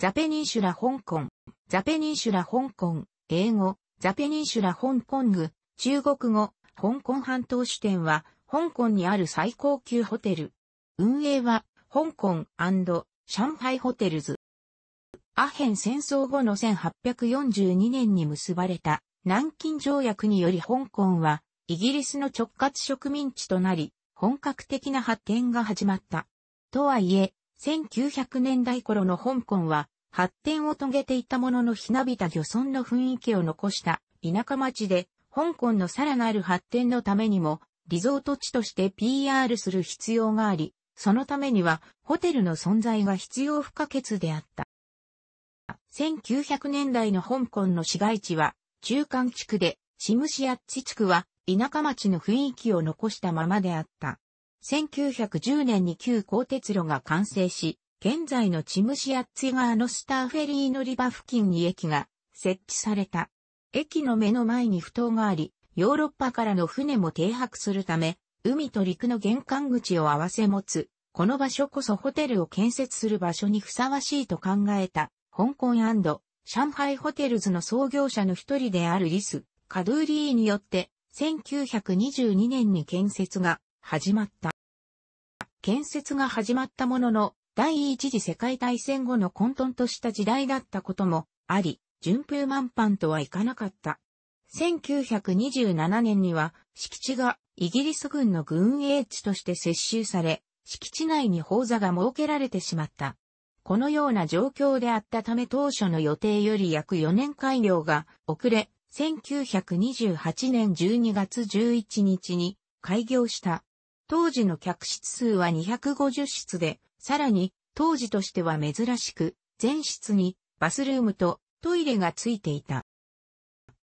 ザペニンシュラ香港、ザペニンシュラ香港、英語、ザペニンシュラ香港グ。中国語、香港半島支店は、香港にある最高級ホテル。運営は、香港上海ホテルズ。アヘン戦争後の1842年に結ばれた南京条約により香港はイギリスの直轄植民地となり本格的な発展が始まった。とはいえ、1900年代頃の香港は発展を遂げていたもののひなびた漁村の雰囲気を残した田舎町で香港のさらなる発展のためにもリゾート地として PR する必要があり、そのためにはホテルの存在が必要不可欠であった。1900年代の香港の市街地は中間地区で、シムシアッチ地区は田舎町の雰囲気を残したままであった。1910年に旧鋼鉄路が完成し、現在のチムシアッツィ川のスターフェリー乗り場付近に駅が設置された。駅の目の前に埠頭があり、ヨーロッパからの船も停泊するため、海と陸の玄関口を合わせ持つ、この場所こそホテルを建設する場所にふさわしいと考えた、香港上海ホテルズの創業者の一人であるリス、カドゥーリーによって、1922年に建設が始まった。建設が始まったものの、第一次世界大戦後の混沌とした時代だったこともあり、順風満帆とはいかなかった。1927年には敷地がイギリス軍の軍営地として接収され、敷地内に砲座が設けられてしまった。このような状況であったため当初の予定より約4年改良が遅れ、1928年12月11日に開業した当時の客室数は250室で、さらに、当時としては珍しく、全室にバスルームとトイレがついていた。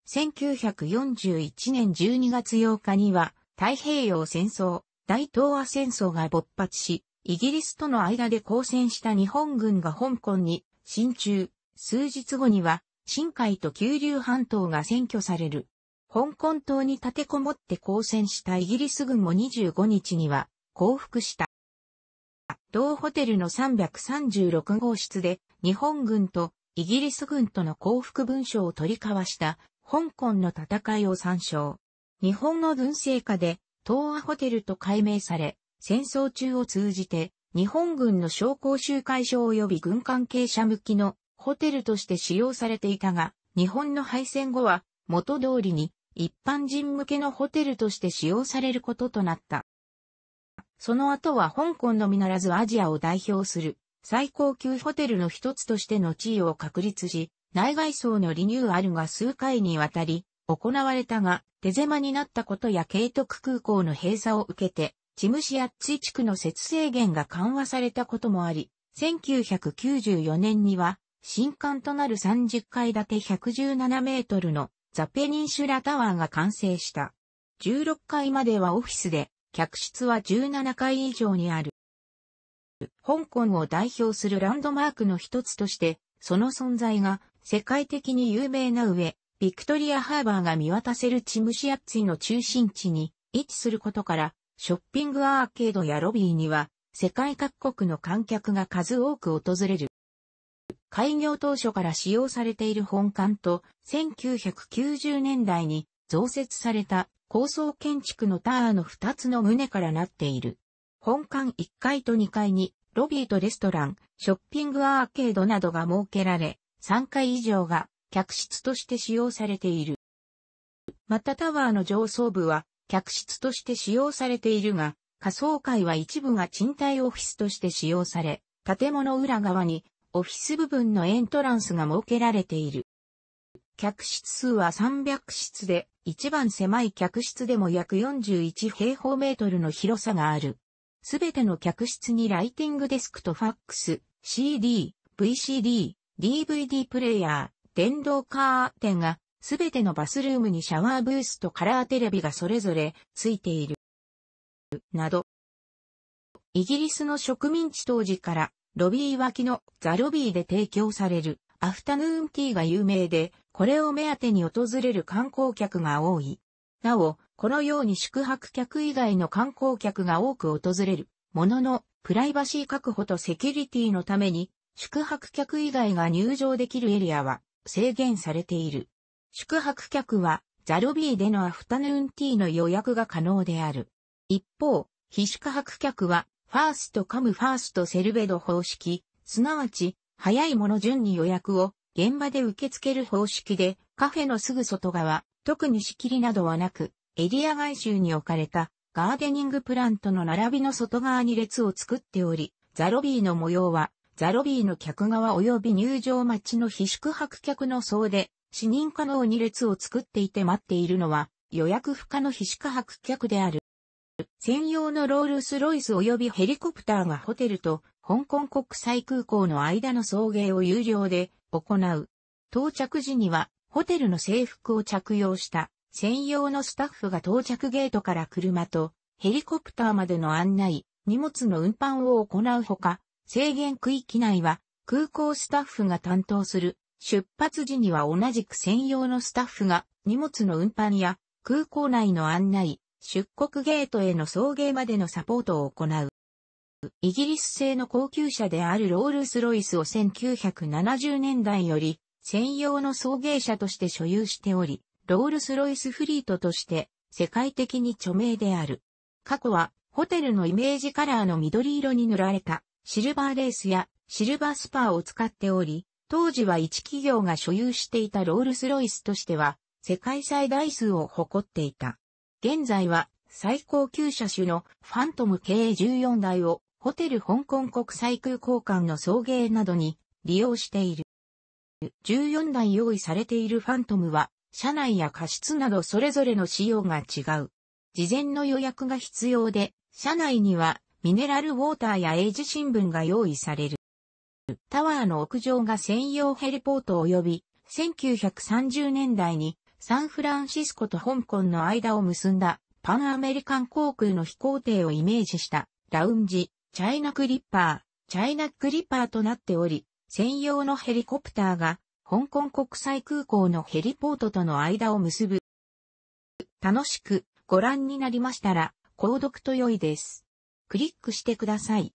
1941年12月8日には、太平洋戦争、大東亜戦争が勃発し、イギリスとの間で交戦した日本軍が香港に進駐、数日後には、深海と九龍半島が占拠される。香港島に立てこもって交戦したイギリス軍も25日には降伏した。同ホテルの336号室で日本軍とイギリス軍との降伏文書を取り交わした香港の戦いを参照。日本の軍政下で東亜ホテルと改名され、戦争中を通じて日本軍の商工集会所及び軍関係者向きのホテルとして使用されていたが、日本の敗戦後は元通りに一般人向けのホテルとして使用されることとなった。その後は香港のみならずアジアを代表する最高級ホテルの一つとしての地位を確立し、内外装のリニューアルが数回にわたり行われたが、手狭になったことや慶徳空港の閉鎖を受けて、チムシアッチ地区の設制限が緩和されたこともあり、1994年には新館となる30階建て117メートルのザ・ペニンシュラタワーが完成した。16階まではオフィスで、客室は17階以上にある。香港を代表するランドマークの一つとして、その存在が世界的に有名な上、ビクトリアハーバーが見渡せるチムシアッツィの中心地に位置することから、ショッピングアーケードやロビーには世界各国の観客が数多く訪れる。開業当初から使用されている本館と、1990年代に増設された高層建築のタワーの2つの棟からなっている。本館1階と2階に、ロビーとレストラン、ショッピングアーケードなどが設けられ、3階以上が客室として使用されている。またタワーの上層部は客室として使用されているが、仮想階は一部が賃貸オフィスとして使用され、建物裏側にオフィス部分のエントランスが設けられている。客室数は300室で、一番狭い客室でも約41平方メートルの広さがある。すべての客室にライティングデスクとファックス、CD、VCD、DVD プレイヤー、電動カーテンが、すべてのバスルームにシャワーブースとカラーテレビがそれぞれついている。など。イギリスの植民地当時からロビー脇のザ・ロビーで提供されるアフタヌーンティーが有名で、これを目当てに訪れる観光客が多い。なお、このように宿泊客以外の観光客が多く訪れるものの、プライバシー確保とセキュリティのために、宿泊客以外が入場できるエリアは制限されている。宿泊客はザ・ロビーでのアフタヌーンティーの予約が可能である。一方、非宿泊客はファーストカムファーストセルベド方式、すなわち、早いもの順に予約を現場で受け付ける方式で、カフェのすぐ外側、特に仕切りなどはなく、エリア外周に置かれたガーデニングプラントの並びの外側に列を作っており、ザロビーの模様は、ザロビーの客側及び入場待ちの非宿泊客の層で、視認可能に列を作っていて待っているのは、予約不可の非宿泊客である。専用のロールスロイス及びヘリコプターがホテルと香港国際空港の間の送迎を有料で行う。到着時にはホテルの制服を着用した専用のスタッフが到着ゲートから車とヘリコプターまでの案内、荷物の運搬を行うほか、制限区域内は空港スタッフが担当する。出発時には同じく専用のスタッフが荷物の運搬や空港内の案内、出国ゲートへの送迎までのサポートを行う。イギリス製の高級車であるロールスロイスを1970年代より専用の送迎車として所有しており、ロールスロイスフリートとして世界的に著名である。過去はホテルのイメージカラーの緑色に塗られたシルバーレースやシルバースパーを使っており、当時は一企業が所有していたロールスロイスとしては世界最大数を誇っていた。現在は最高級車種のファントム営14台をホテル香港国際空港間の送迎などに利用している。14台用意されているファントムは、車内や過失などそれぞれの仕様が違う。事前の予約が必要で、車内にはミネラルウォーターや英字新聞が用意される。タワーの屋上が専用ヘリポート及び1930年代にサンフランシスコと香港の間を結んだパンアメリカン航空の飛行艇をイメージしたラウンジ、チャイナクリッパー、チャイナクリッパーとなっており、専用のヘリコプターが香港国際空港のヘリポートとの間を結ぶ。楽しくご覧になりましたら、購読と良いです。クリックしてください。